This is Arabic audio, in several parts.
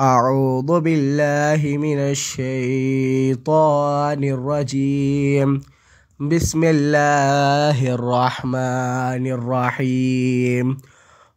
أعوذ بالله من الشيطان الرجيم بسم الله الرحمن الرحيم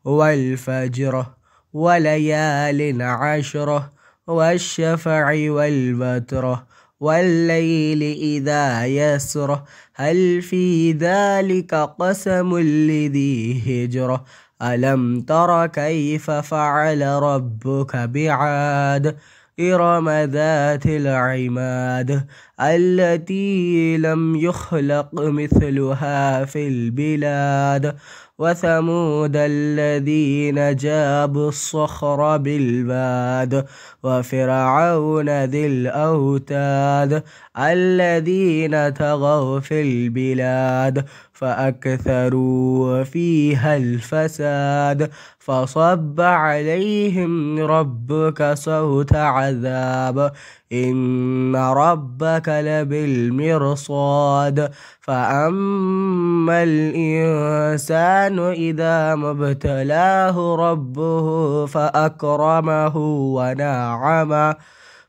والفجر وليال عشره والشفع والبتر والليل إذا يسر هل في ذلك قسم لذي هجرة ألم تر كيف فعل ربك بعاد إرم ذات العماد التي لم يخلق مثلها في البلاد وثمود الذين جابوا الصخر بالباد وفرعون ذي الأوتاد الذين طغوا في البلاد فأكثروا فيها الفساد فصب عليهم ربك صوت عذاب إن ربك أكل بالمرصاد فأما الإنسان إذا ما ابتلاه ربه فأكرمه ونعمه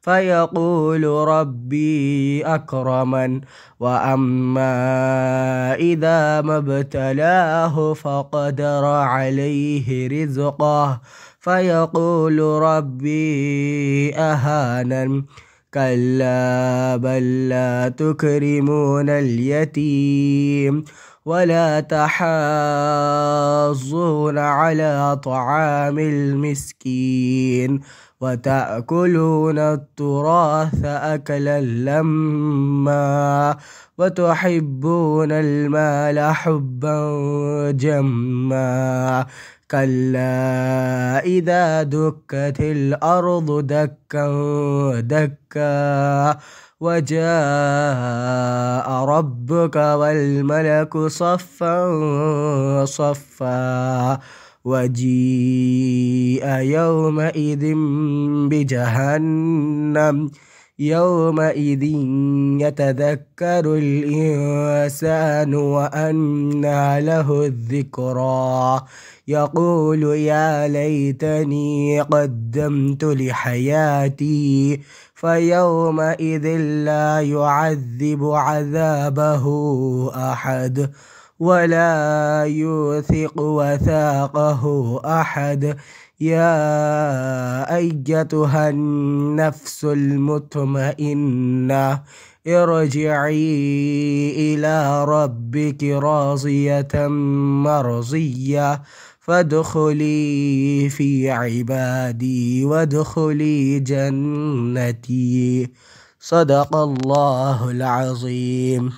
فيقول ربي أكرمن وأما إذا ما ابتلاه فقدر عليه رزقه فيقول ربي أهانن كلا بل لا تكرمون اليتيم ولا تحاضون على طعام المسكين وتأكلون التراث أكلا لما وتحبون المال حبا جما كلا إذا دكت الأرض دكا دكا وجاء ربك والملك صفا صفا وجيء يومئذ بجهنم يومئذ يتذكر الإنسان وأنى له الذكرى يقول يا ليتني قدمت لحياتي فيومئذ لا يعذب عذابه أحد ولا يوثق وثاقه احد يا ايتها النفس المطمئنه ارجعي الى ربك راضيه مرضيه فادخلي في عبادي وادخلي جنتي صدق الله العظيم